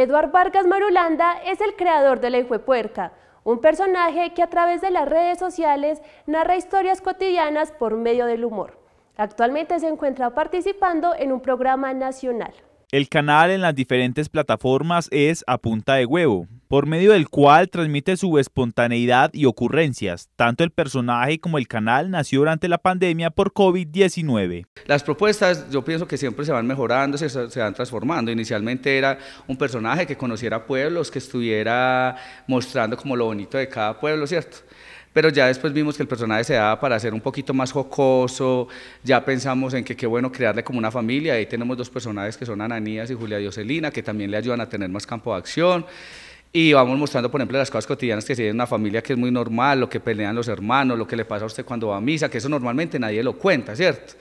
Eduard Vargas Marulanda es el creador de La Puerca, un personaje que a través de las redes sociales narra historias cotidianas por medio del humor. Actualmente se encuentra participando en un programa nacional. El canal en las diferentes plataformas es A Punta de Huevo, por medio del cual transmite su espontaneidad y ocurrencias. Tanto el personaje como el canal nació durante la pandemia por COVID-19. Las propuestas yo pienso que siempre se van mejorando, se, van transformando. Inicialmente era un personaje que conociera pueblos, que estuviera mostrando como lo bonito de cada pueblo, ¿cierto? pero ya después vimos que el personaje se daba para ser un poquito más jocoso, ya pensamos en que qué bueno crearle como una familia, ahí tenemos dos personajes que son Ananías y Julia Dioselina, que también le ayudan a tener más campo de acción. Y vamos mostrando, por ejemplo, las cosas cotidianas que se una familia que es muy normal, lo que pelean los hermanos, lo que le pasa a usted cuando va a misa, que eso normalmente nadie lo cuenta, ¿cierto?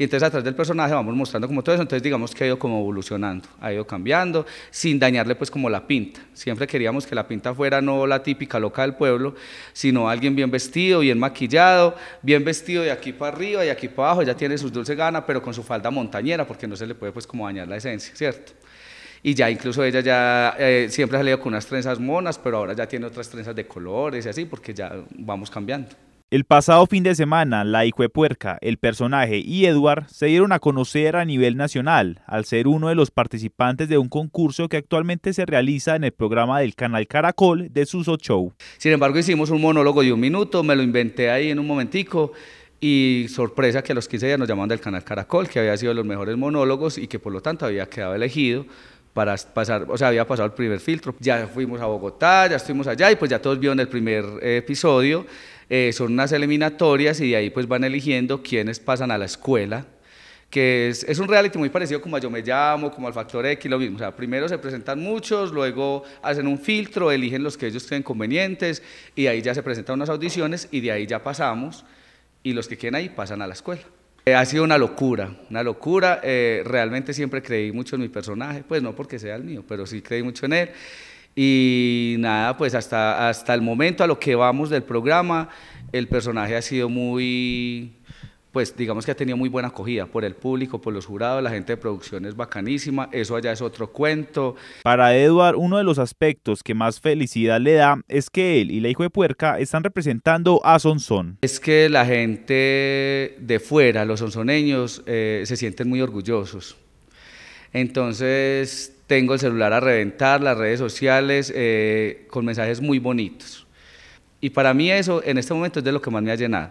Y entonces atrás del personaje vamos mostrando como todo eso, entonces digamos que ha ido como evolucionando, ha ido cambiando, sin dañarle pues como la pinta. Siempre queríamos que la pinta fuera no la típica loca del pueblo, sino alguien bien vestido, bien maquillado, bien vestido de aquí para arriba y aquí para abajo, ya tiene sus dulces ganas, pero con su falda montañera, porque no se le puede pues como dañar la esencia, ¿cierto? y ya incluso ella ya eh, siempre ha salido con unas trenzas monas, pero ahora ya tiene otras trenzas de colores y así, porque ya vamos cambiando. El pasado fin de semana, la Puerca, el personaje y Eduard se dieron a conocer a nivel nacional al ser uno de los participantes de un concurso que actualmente se realiza en el programa del canal Caracol de Suso Show. Sin embargo, hicimos un monólogo de un minuto, me lo inventé ahí en un momentico y sorpresa que a los 15 días nos llamaban del canal Caracol, que había sido de los mejores monólogos y que por lo tanto había quedado elegido para pasar, o sea, había pasado el primer filtro. Ya fuimos a Bogotá, ya estuvimos allá y pues ya todos vieron el primer eh, episodio eh, son unas eliminatorias y de ahí pues van eligiendo quiénes pasan a la escuela, que es, es, un reality muy parecido como a Yo Me Llamo, como al Factor X, lo mismo. O sea, primero se presentan muchos, luego hacen un filtro, eligen los que ellos creen convenientes y de ahí ya se presentan unas audiciones y de ahí ya pasamos y los que queden ahí pasan a la escuela. Eh, ha sido una locura, una locura. Eh, realmente siempre creí mucho en mi personaje, pues no porque sea el mío, pero sí creí mucho en él. Y nada, pues hasta, hasta el momento, a lo que vamos del programa, el personaje ha sido muy, pues digamos que ha tenido muy buena acogida por el público, por los jurados, la gente de producción es bacanísima, eso allá es otro cuento. Para Eduard, uno de los aspectos que más felicidad le da es que él y la hijo de puerca están representando a Sonsón. Es que la gente de fuera, los sonsoneños, eh, se sienten muy orgullosos. Entonces, tengo el celular a reventar, las redes sociales, eh, con mensajes muy bonitos. Y para mí eso en este momento es de lo que más me ha llenado.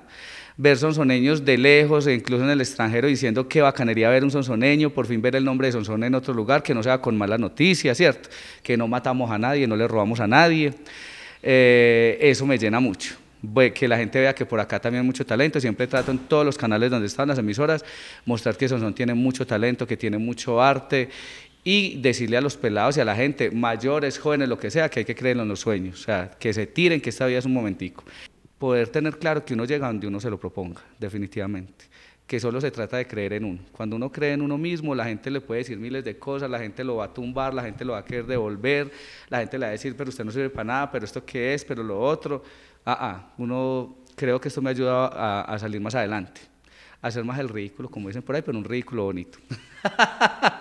Ver sonsoneños de lejos, e incluso en el extranjero, diciendo qué bacanería ver un sonsoneño, por fin ver el nombre de Sonzoneño en otro lugar, que no sea con malas noticias, ¿cierto? Que no matamos a nadie, no le robamos a nadie. Eh, eso me llena mucho. Que la gente vea que por acá también hay mucho talento. Siempre trato en todos los canales donde están las emisoras mostrar que Sonson tiene mucho talento, que tiene mucho arte y decirle a los pelados y a la gente, mayores, jóvenes, lo que sea, que hay que creer en los sueños, o sea, que se tiren, que esta vida es un momentico. Poder tener claro que uno llega donde uno se lo proponga, definitivamente, que solo se trata de creer en uno. Cuando uno cree en uno mismo, la gente le puede decir miles de cosas, la gente lo va a tumbar, la gente lo va a querer devolver, la gente le va a decir, pero usted no sirve para nada, pero esto qué es, pero lo otro. Ah, ah, uno creo que esto me ayuda a, a salir más adelante, a hacer más el ridículo, como dicen por ahí, pero un ridículo bonito.